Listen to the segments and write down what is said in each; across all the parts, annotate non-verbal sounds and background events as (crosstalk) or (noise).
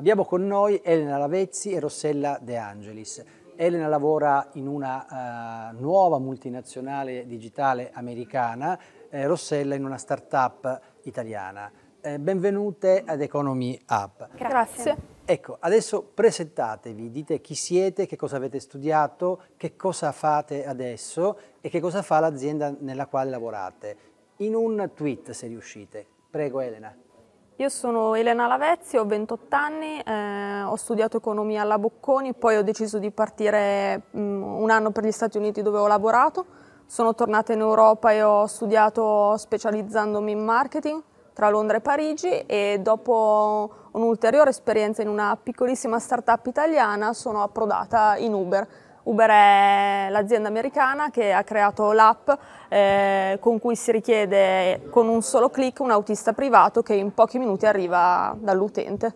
Abbiamo con noi Elena Lavezzi e Rossella De Angelis. Elena lavora in una uh, nuova multinazionale digitale americana, eh, Rossella in una start-up italiana. Eh, benvenute ad Economy Hub. Grazie. Ecco, adesso presentatevi, dite chi siete, che cosa avete studiato, che cosa fate adesso e che cosa fa l'azienda nella quale lavorate. In un tweet, se riuscite. Prego Elena. Io sono Elena Lavezzi, ho 28 anni, eh, ho studiato economia alla Bocconi, poi ho deciso di partire mh, mm, un anno per gli Stati Uniti dove ho lavorato. Sono tornata in Europa e ho studiato specializzandomi in marketing tra Londra e Parigi e dopo un'ulteriore esperienza in una piccolissima startup italiana sono approdata in Uber. Uber è l'azienda americana che ha creato l'app eh, con cui si richiede con un solo clic un autista privato che in pochi minuti arriva dall'utente.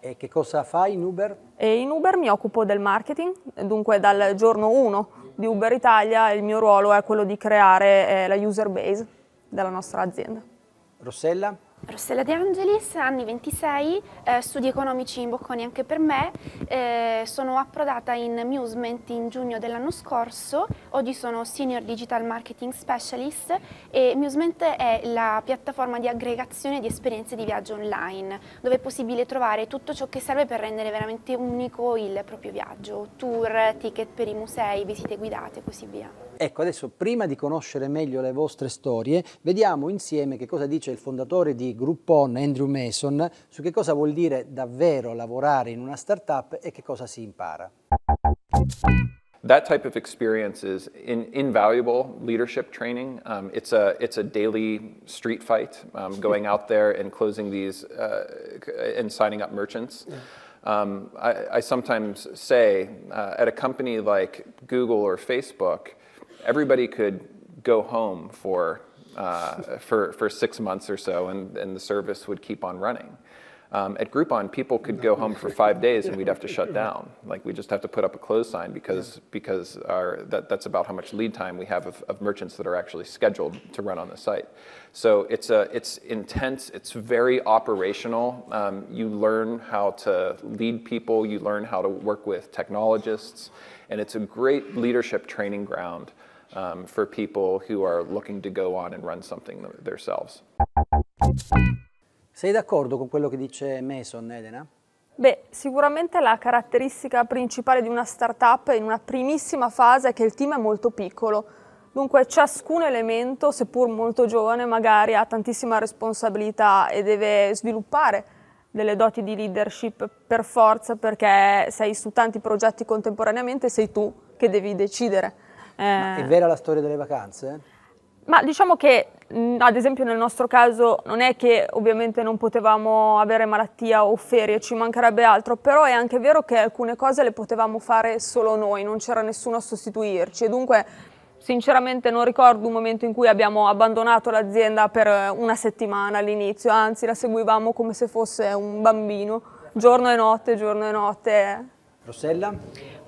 E che cosa fai in Uber? E in Uber mi occupo del marketing, dunque dal giorno 1 di Uber Italia il mio ruolo è quello di creare eh, la user base della nostra azienda. Rossella? Rossella De Angelis, anni 26, eh, studi economici in Bocconi anche per me, eh, sono approdata in Musement in giugno dell'anno scorso, oggi sono Senior Digital Marketing Specialist e Musement è la piattaforma di aggregazione di esperienze di viaggio online, dove è possibile trovare tutto ciò che serve per rendere veramente unico il proprio viaggio, tour, ticket per i musei, visite guidate e così via. Ecco, adesso prima di conoscere meglio le vostre storie, vediamo insieme che cosa dice il fondatore di di Groupon, Andrew Mason, su che cosa vuol dire davvero lavorare in una startup e che cosa si impara. That type of experience is in, invaluable leadership training. Um, it's, a, it's a daily street fight, um, going out there and closing these uh, and signing up merchants. Um, I, I, sometimes say uh, at a company like Google or Facebook, everybody could go home for Uh, for, for six months or so, and, and the service would keep on running. Um, at Groupon, people could go home for five days and we'd have to shut down. Like we just have to put up a close sign because because our that, that's about how much lead time we have of, of merchants that are actually scheduled to run on the site. So it's a it's intense. It's very operational. Um, you learn how to lead people. You learn how to work with technologists, and it's a great leadership training ground um, for people who are looking to go on and run something themselves. Sei d'accordo con quello che dice Mason, Elena? Beh, sicuramente la caratteristica principale di una startup in una primissima fase è che il team è molto piccolo. Dunque ciascun elemento, seppur molto giovane, magari ha tantissima responsabilità e deve sviluppare delle doti di leadership per forza perché sei su tanti progetti contemporaneamente e sei tu che devi decidere. Ma è eh, vera la storia delle vacanze? Ma diciamo che mm, ad esempio nel nostro caso non è che ovviamente non potevamo avere malattia o ferie, ci mancherebbe altro, però è anche vero che alcune cose le potevamo fare solo noi, non c'era nessuno a sostituirci e dunque sinceramente non ricordo un momento in cui abbiamo abbandonato l'azienda per una settimana all'inizio, anzi la seguivamo come se fosse un bambino, giorno e notte, giorno e notte. Rossella?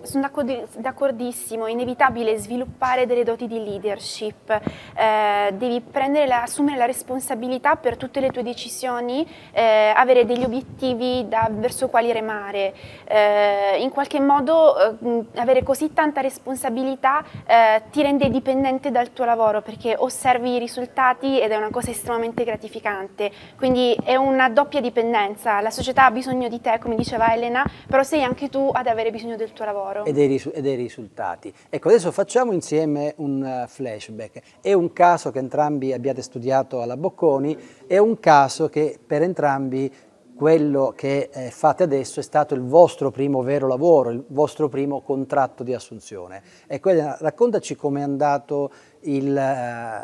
sono d'accordissimo, è inevitabile sviluppare delle doti di leadership, eh, devi la, assumere la responsabilità per tutte le tue decisioni, eh, avere degli obiettivi da, verso quali remare, eh, in qualche modo eh, avere così tanta responsabilità eh, ti rende dipendente dal tuo lavoro perché osservi i risultati ed è una cosa estremamente gratificante, quindi è una doppia dipendenza, la società ha bisogno di te come diceva Elena, però sei anche tu ad avere bisogno del tuo lavoro lavoro. E dei, e dei, risultati. Ecco, adesso facciamo insieme un eh, flashback. È un caso che entrambi abbiate studiato alla Bocconi, è un caso che per entrambi quello che eh, fate adesso è stato il vostro primo vero lavoro, il vostro primo contratto di assunzione. Ecco, Elena, raccontaci com'è andato il, eh,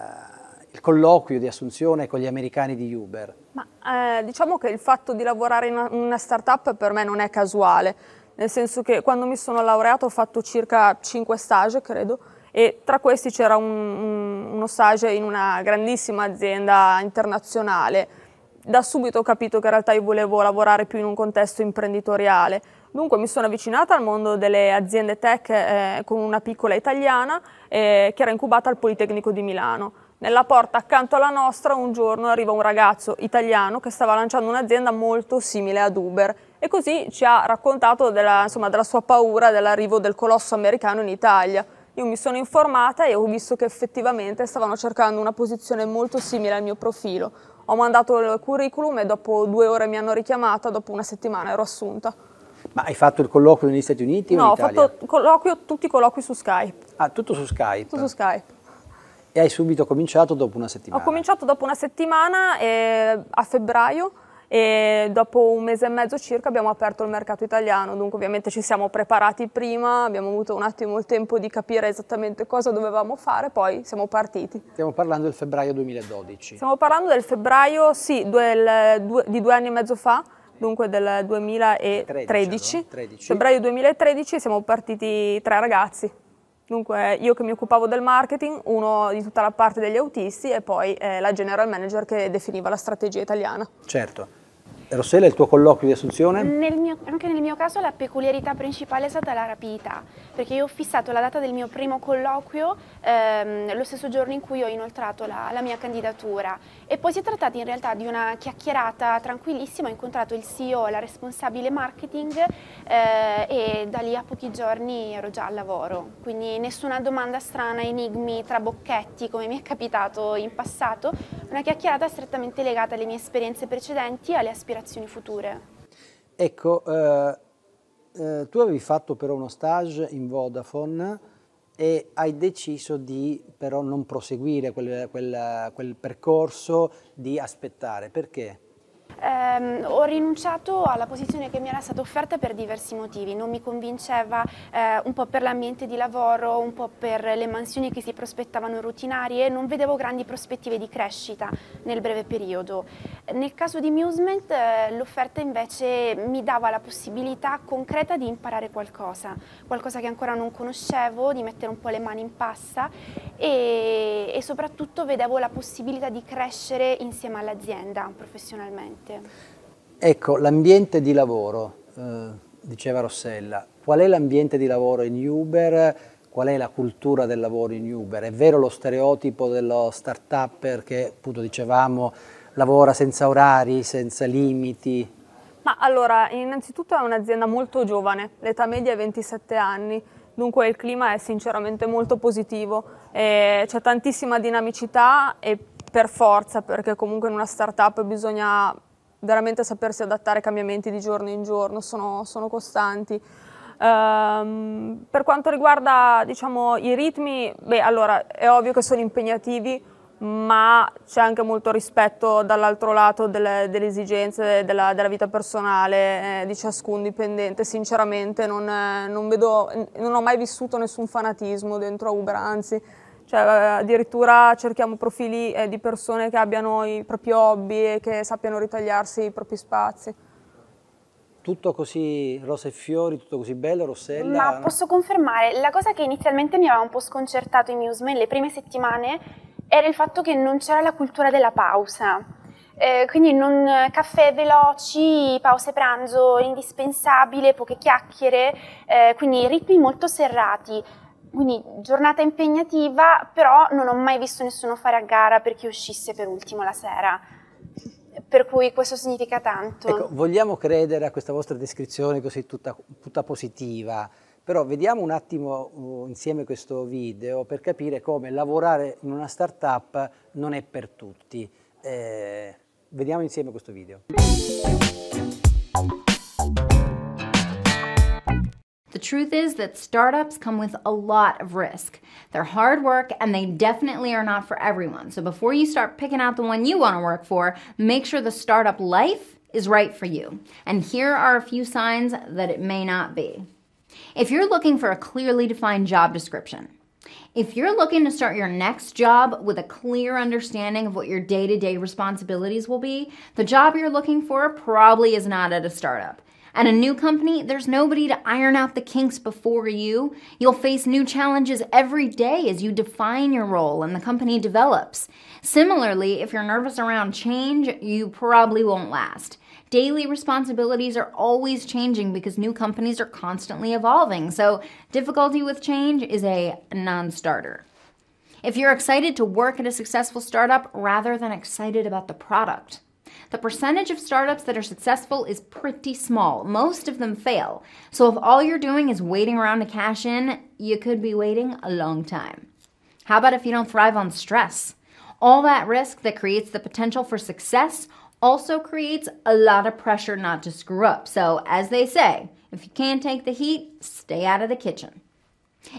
il, colloquio di assunzione con gli americani di Uber. Ma, eh, diciamo che il fatto di lavorare in una, in una startup per me non è casuale nel senso che quando mi sono laureato ho fatto circa 5 stage, credo, e tra questi c'era un, un, uno stage in una grandissima azienda internazionale. Da subito ho capito che in realtà io volevo lavorare più in un contesto imprenditoriale. Dunque mi sono avvicinata al mondo delle aziende tech eh, con una piccola italiana eh, che era incubata al Politecnico di Milano. Nella porta accanto alla nostra un giorno arriva un ragazzo italiano che stava lanciando un'azienda molto simile ad Uber e così ci ha raccontato della, insomma, della sua paura dell'arrivo del colosso americano in Italia. Io mi sono informata e ho visto che effettivamente stavano cercando una posizione molto simile al mio profilo. Ho mandato il curriculum e dopo due ore mi hanno richiamata, dopo una settimana ero assunta. Ma hai fatto il colloquio negli Stati Uniti no, ho fatto colloquio, tutti i colloqui su Skype. Ah, tutto su Skype? Tutto su Skype. E hai subito cominciato dopo una settimana? Ho cominciato dopo una settimana, eh, a febbraio, e dopo un mese e mezzo circa abbiamo aperto il mercato italiano, dunque ovviamente ci siamo preparati prima, abbiamo avuto un attimo il tempo di capire esattamente cosa dovevamo fare, poi siamo partiti. Stiamo parlando del febbraio 2012. Stiamo parlando del febbraio, sì, del, due, di due anni e mezzo fa, dunque del 2013, 13, 13. febbraio 2013 siamo partiti tre ragazzi. Dunque io che mi occupavo del marketing, uno di tutta la parte degli autisti e poi eh, la general manager che definiva la strategia italiana. Certo, Rossella, il tuo colloquio di assunzione? Nel mio, anche nel mio caso la peculiarità principale è stata la rapidità, perché io ho fissato la data del mio primo colloquio ehm, lo stesso giorno in cui ho inoltrato la, la, mia candidatura e poi si è trattato in realtà di una chiacchierata tranquillissima, ho incontrato il CEO, la responsabile marketing eh, e da lì a pochi giorni ero già al lavoro, quindi nessuna domanda strana, enigmi, trabocchetti come mi è capitato in passato, una chiacchierata strettamente legata alle mie esperienze precedenti alle aspirazioni aspirazioni future? Ecco, eh, eh, tu avevi fatto però uno stage in Vodafone e hai deciso di però non proseguire quel, quel, quel percorso, di aspettare. Perché? ehm, ho rinunciato alla posizione che mi era stata offerta per diversi motivi, non mi convinceva eh, un po' per l'ambiente di lavoro, un po' per le mansioni che si prospettavano rutinarie, non vedevo grandi prospettive di crescita nel breve periodo. Nel caso di Musement eh, l'offerta invece mi dava la possibilità concreta di imparare qualcosa, qualcosa che ancora non conoscevo, di mettere un po' le mani in pasta e, e soprattutto vedevo la possibilità di crescere insieme all'azienda professionalmente. Ecco, l'ambiente di lavoro, eh, diceva Rossella, qual è l'ambiente di lavoro in Uber? Qual è la cultura del lavoro in Uber? È vero lo stereotipo dello start up che appunto dicevamo lavora senza orari, senza limiti? Ma allora, innanzitutto è un'azienda molto giovane, l'età media è 27 anni, Dunque il clima è sinceramente molto positivo, eh, c'è tantissima dinamicità e per forza, perché comunque in una startup bisogna veramente sapersi adattare ai cambiamenti di giorno in giorno, sono, sono costanti. Um, per quanto riguarda diciamo, i ritmi, beh, allora, è ovvio che sono impegnativi, ma c'è anche molto rispetto dall'altro lato delle, delle esigenze della, della, vita personale eh, di ciascun dipendente. Sinceramente non, eh, non, vedo, non, ho mai vissuto nessun fanatismo dentro a Uber, anzi cioè, addirittura cerchiamo profili eh, di persone che abbiano i propri hobby e che sappiano ritagliarsi i propri spazi tutto così rosa e fiori, tutto così bello, Rossella. Ma posso confermare, la cosa che inizialmente mi aveva un po' sconcertato in Newsman le prime settimane era il fatto che non c'era la cultura della pausa. Eh, quindi non, eh, caffè veloci, pause pranzo indispensabile, poche chiacchiere, eh, quindi ritmi molto serrati. Quindi giornata impegnativa, però non ho mai visto nessuno fare a gara per chi uscisse per ultimo la sera. Per cui questo significa tanto. Ecco, vogliamo credere a questa vostra descrizione così tutta, tutta positiva, però vediamo un attimo uh, insieme questo video per capire come lavorare in una startup non è per tutti. Eh, vediamo insieme questo video. The truth is that startups come with a lot of risk. They're hard work and they definitely are not for everyone. So before you start picking out the one you want to work for, make sure the startup life is right for you. And here are a few signs that it may not be. If you're looking for a clearly defined job description, if you're looking to start your next job with a clear understanding of what your day to day responsibilities will be, the job you're looking for probably is not at a startup. At a new company, there's nobody to iron out the kinks before you. You'll face new challenges every day as you define your role and the company develops. Similarly, if you're nervous around change, you probably won't last daily responsibilities are always changing because new companies are constantly evolving. So, difficulty with change is a non starter. If you're excited to work at a successful startup rather than excited about the product, the percentage of startups that are successful is pretty small. Most of them fail. So if all you're doing is waiting around to cash in, you could be waiting a long time. How about if you don't thrive on stress? All that risk that creates the potential for success also creates a lot of pressure not to screw up. So, as they say, if you can't take the heat, stay out of the kitchen.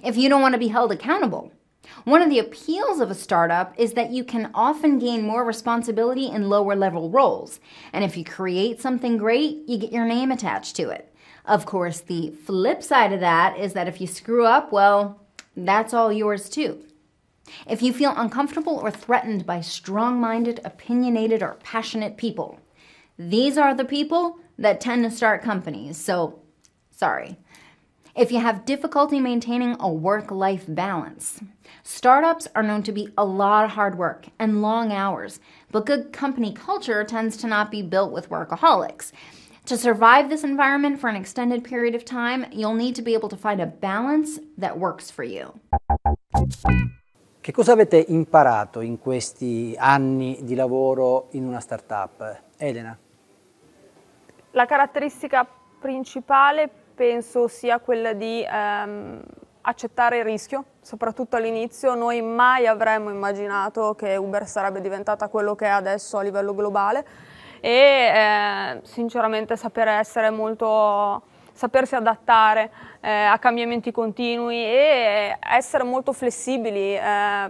If you don't want to be held accountable, one of the appeals of a startup is that you can often gain more responsibility in lower level roles. And if you create something great, you get your name attached to it. Of course, the flip side of that is that if you screw up, well, that's all yours too. If you feel uncomfortable or threatened by strong minded, opinionated, or passionate people, these are the people that tend to start companies, so sorry. If you have difficulty maintaining a work life balance, startups are known to be a lot of hard work and long hours, but good company culture tends to not be built with workaholics. To survive this environment for an extended period of time, you'll need to be able to find a balance that works for you. Che cosa avete imparato in questi anni di lavoro in una startup? Elena? La caratteristica principale penso sia quella di ehm, accettare il rischio, soprattutto all'inizio. Noi mai avremmo immaginato che Uber sarebbe diventata quello che è adesso a livello globale e eh, sinceramente sapere essere molto sapersi adattare eh, a cambiamenti continui e essere molto flessibili eh,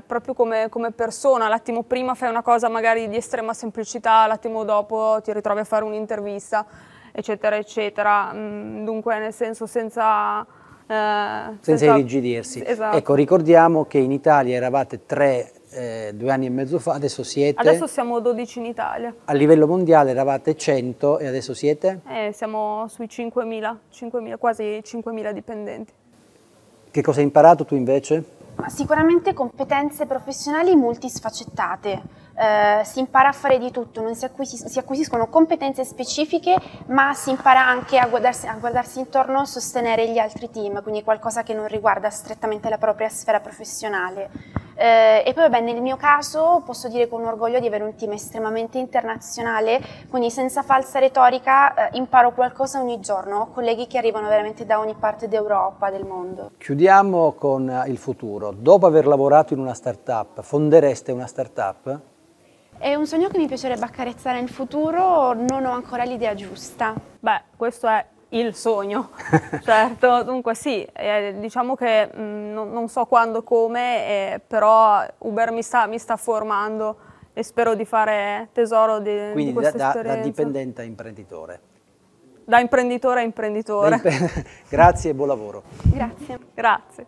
proprio come, come persona. L'attimo prima fai una cosa magari di estrema semplicità, l'attimo dopo ti ritrovi a fare un'intervista, eccetera, eccetera. Mm, dunque, nel senso, senza... Eh, senza, irrigidirsi. Esatto. Ecco, ricordiamo che in Italia eravate tre eh, due anni e mezzo fa, adesso siete... Adesso siamo 12 in Italia. A livello mondiale eravate 100 e adesso siete? Eh, siamo sui 5.000, quasi 5.000 dipendenti. Che cosa hai imparato tu invece? Ma sicuramente competenze professionali multisfaccettate. Eh, si impara a fare di tutto, non si, acquisiscono, si acquisiscono competenze specifiche, ma si impara anche a guardarsi, a guardarsi intorno, sostenere gli altri team, quindi qualcosa che non riguarda strettamente la propria sfera professionale. Eh, e poi vabbè, nel mio caso posso dire con orgoglio di avere un team estremamente internazionale, quindi senza falsa retorica eh, imparo qualcosa ogni giorno, ho colleghi che arrivano veramente da ogni parte d'Europa, del mondo. Chiudiamo con eh, il futuro. Dopo aver lavorato in una startup, fondereste una startup? È un sogno che mi piacerebbe accarezzare in futuro, non ho ancora l'idea giusta. Beh, questo è il sogno, (laughs) certo, dunque sì, eh, diciamo che mh, mm, non, non, so quando, come, eh, però Uber mi sta, mi sta, formando e spero di fare tesoro di, Quindi di da, da, da, dipendente a imprenditore. Da imprenditore a imprenditore. Imp (laughs) Grazie e buon lavoro. Grazie. Grazie.